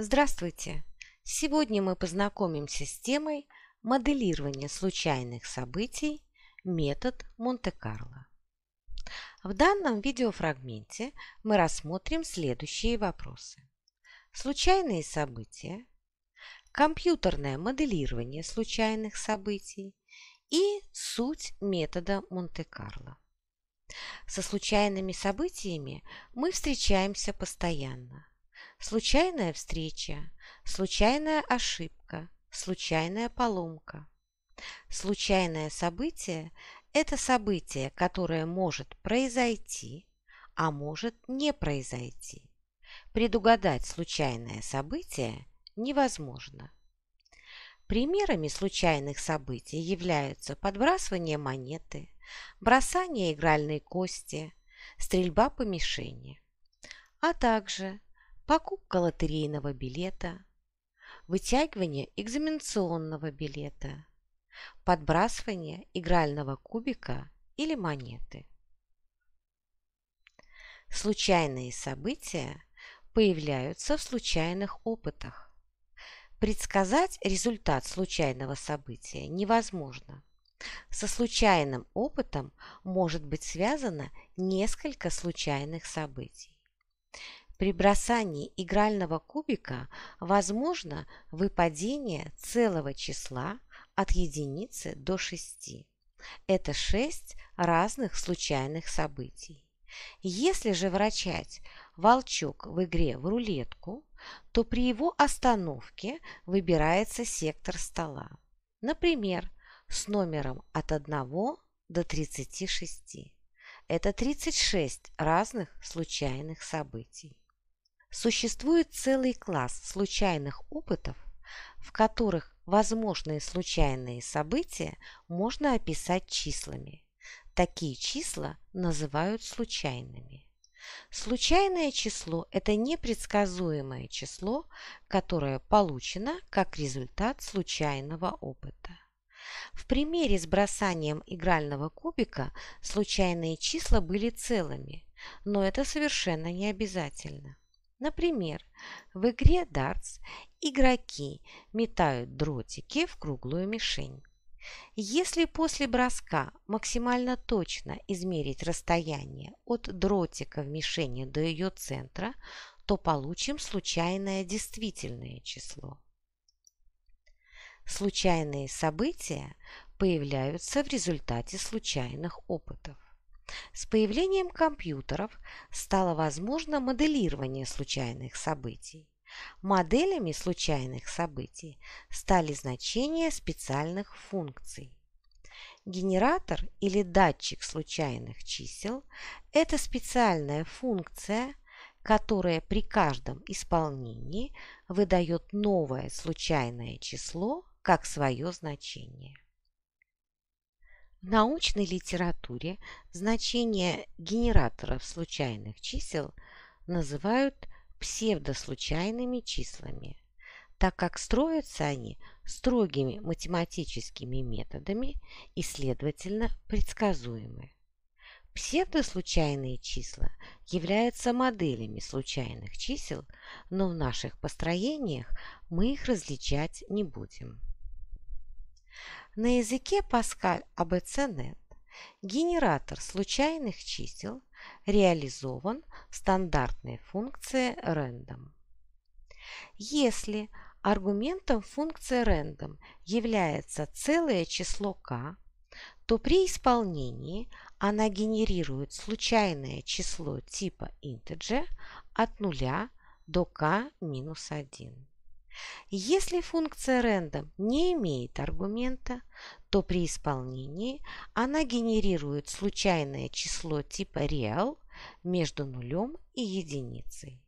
Здравствуйте! Сегодня мы познакомимся с темой моделирования случайных событий, метод Монте-Карло. В данном видеофрагменте мы рассмотрим следующие вопросы. Случайные события, компьютерное моделирование случайных событий и суть метода Монте-Карло. Со случайными событиями мы встречаемся постоянно – Случайная встреча, случайная ошибка, случайная поломка. Случайное событие – это событие, которое может произойти, а может не произойти. Предугадать случайное событие невозможно. Примерами случайных событий являются подбрасывание монеты, бросание игральной кости, стрельба по мишени, а также покупка лотерейного билета, вытягивание экзаменационного билета, подбрасывание игрального кубика или монеты. Случайные события появляются в случайных опытах. Предсказать результат случайного события невозможно. Со случайным опытом может быть связано несколько случайных событий. При бросании игрального кубика возможно выпадение целого числа от единицы до 6. Это 6 разных случайных событий. Если же вращать волчок в игре в рулетку, то при его остановке выбирается сектор стола. Например, с номером от 1 до 36. Это 36 разных случайных событий. Существует целый класс случайных опытов, в которых возможные случайные события можно описать числами. Такие числа называют случайными. Случайное число – это непредсказуемое число, которое получено как результат случайного опыта. В примере с бросанием игрального кубика случайные числа были целыми, но это совершенно не обязательно. Например, в игре дартс игроки метают дротики в круглую мишень. Если после броска максимально точно измерить расстояние от дротика в мишени до ее центра, то получим случайное действительное число. Случайные события появляются в результате случайных опытов. С появлением компьютеров стало возможно моделирование случайных событий. Моделями случайных событий стали значения специальных функций. Генератор или датчик случайных чисел – это специальная функция, которая при каждом исполнении выдает новое случайное число как свое значение. В научной литературе значение генераторов случайных чисел называют псевдослучайными числами, так как строятся они строгими математическими методами и, следовательно, предсказуемы. Псевдослучайные числа являются моделями случайных чисел, но в наших построениях мы их различать не будем. На языке Паскаль ABC.NET генератор случайных чисел реализован в стандартной функции random. Если аргументом функции random является целое число k, то при исполнении она генерирует случайное число типа integer от 0 до k-1. Если функция random не имеет аргумента, то при исполнении она генерирует случайное число типа real между нулем и единицей.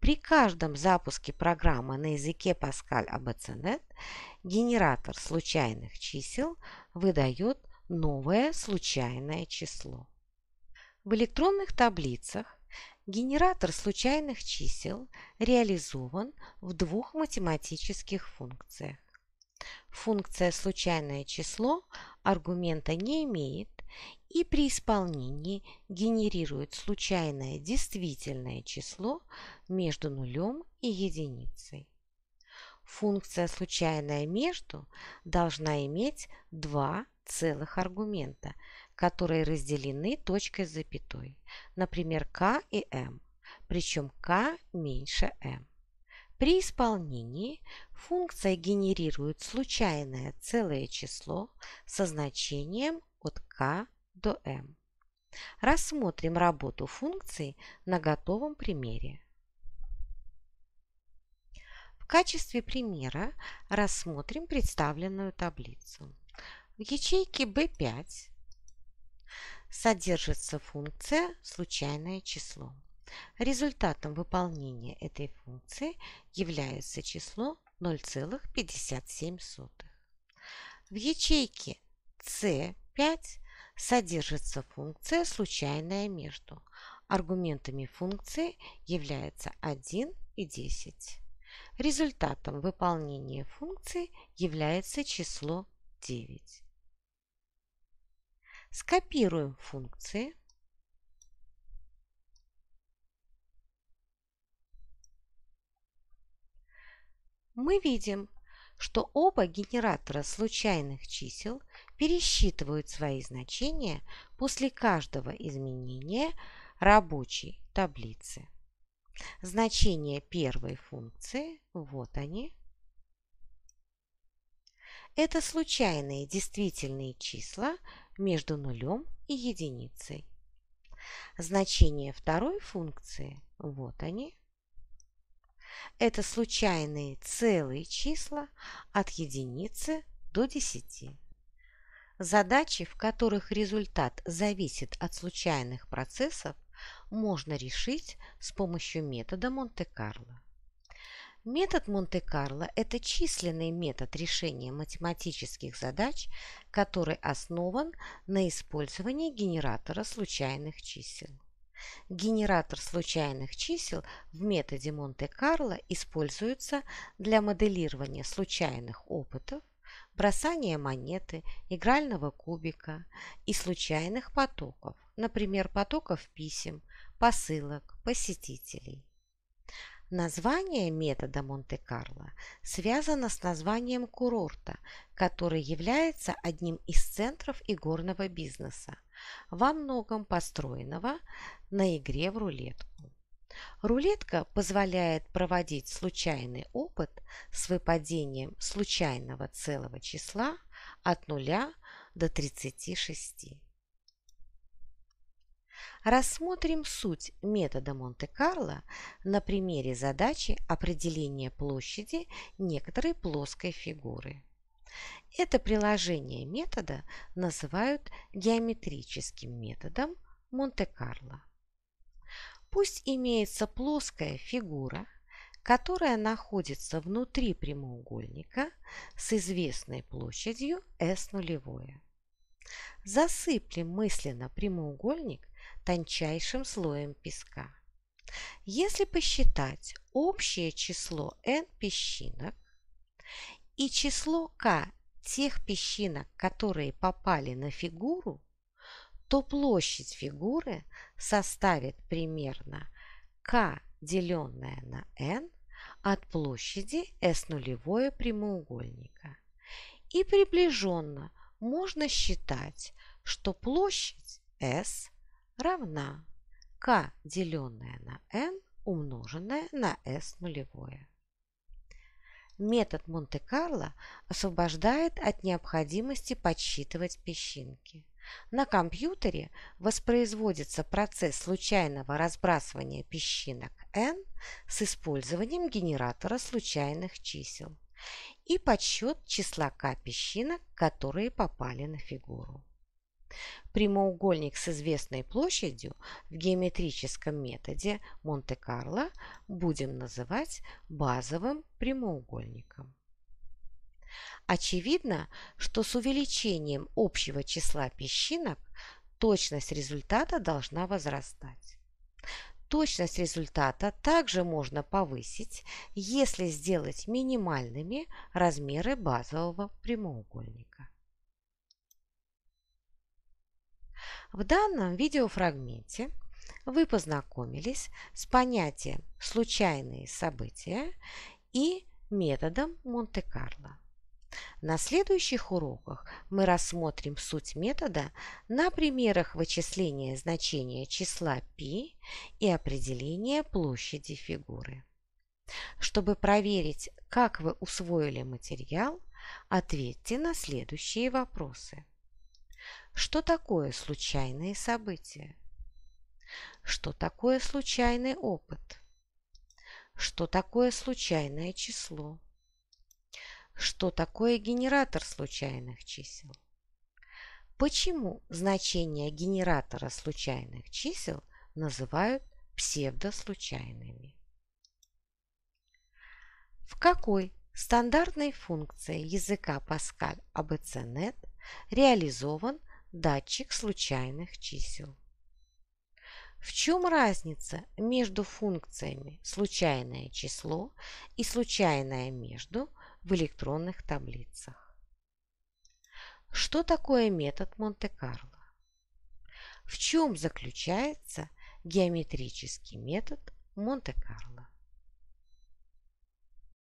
При каждом запуске программы на языке Pascal ABCNet генератор случайных чисел выдает новое случайное число. В электронных таблицах Генератор случайных чисел реализован в двух математических функциях. Функция «случайное число» аргумента не имеет и при исполнении генерирует случайное действительное число между нулем и единицей. Функция «случайное между» должна иметь два целых аргумента – которые разделены точкой с запятой, например, k и m, причем k меньше m. При исполнении функция генерирует случайное целое число со значением от k до m. Рассмотрим работу функции на готовом примере. В качестве примера рассмотрим представленную таблицу. В ячейке B5 содержится функция «случайное число». Результатом выполнения этой функции является число 0,57. В ячейке C5 содержится функция «случайное между». Аргументами функции являются 1 и 10. Результатом выполнения функции является число 9 скопирую функции. Мы видим, что оба генератора случайных чисел пересчитывают свои значения после каждого изменения рабочей таблицы. Значения первой функции, вот они, это случайные действительные числа между нулем и единицей. Значения второй функции, вот они, это случайные целые числа от единицы до десяти. Задачи, в которых результат зависит от случайных процессов, можно решить с помощью метода Монте-Карло. Метод Монте-Карло – это численный метод решения математических задач который основан на использовании генератора случайных чисел. Генератор случайных чисел в методе Монте-Карло используется для моделирования случайных опытов, бросания монеты, игрального кубика и случайных потоков, например, потоков писем, посылок, посетителей. Название метода Монте-Карло связано с названием курорта, который является одним из центров игорного бизнеса, во многом построенного на игре в рулетку. Рулетка позволяет проводить случайный опыт с выпадением случайного целого числа от 0 до 36. Рассмотрим суть метода Монте-Карло на примере задачи определения площади некоторой плоской фигуры. Это приложение метода называют геометрическим методом Монте-Карло. Пусть имеется плоская фигура, которая находится внутри прямоугольника с известной площадью S нулевое. Засыплем мысленно прямоугольник тончайшим слоем песка. Если посчитать общее число n песчинок и число k тех песчинок, которые попали на фигуру, то площадь фигуры составит примерно k, деленное на n, от площади S нулевое прямоугольника. И приближенно можно считать, что площадь S равна k, деленное на n, умноженное на s нулевое. Метод Монте-Карло освобождает от необходимости подсчитывать песчинки. На компьютере воспроизводится процесс случайного разбрасывания песчинок n с использованием генератора случайных чисел и подсчет числа k песчинок, которые попали на фигуру. Прямоугольник с известной площадью в геометрическом методе Монте-Карло будем называть базовым прямоугольником. Очевидно, что с увеличением общего числа песчинок точность результата должна возрастать. Точность результата также можно повысить, если сделать минимальными размеры базового прямоугольника. В данном видеофрагменте вы познакомились с понятием «случайные события» и методом Монте-Карло. На следующих уроках мы рассмотрим суть метода на примерах вычисления значения числа π и определения площади фигуры. Чтобы проверить, как вы усвоили материал, ответьте на следующие вопросы. Что такое случайные события? Что такое случайный опыт? Что такое случайное число? Что такое генератор случайных чисел? Почему значения генератора случайных чисел называют псевдослучайными? В какой стандартной функции языка Pascal ABCNet реализован датчик случайных чисел. В чем разница между функциями «случайное число» и «случайное между» в электронных таблицах? Что такое метод Монте-Карло? В чем заключается геометрический метод Монте-Карло?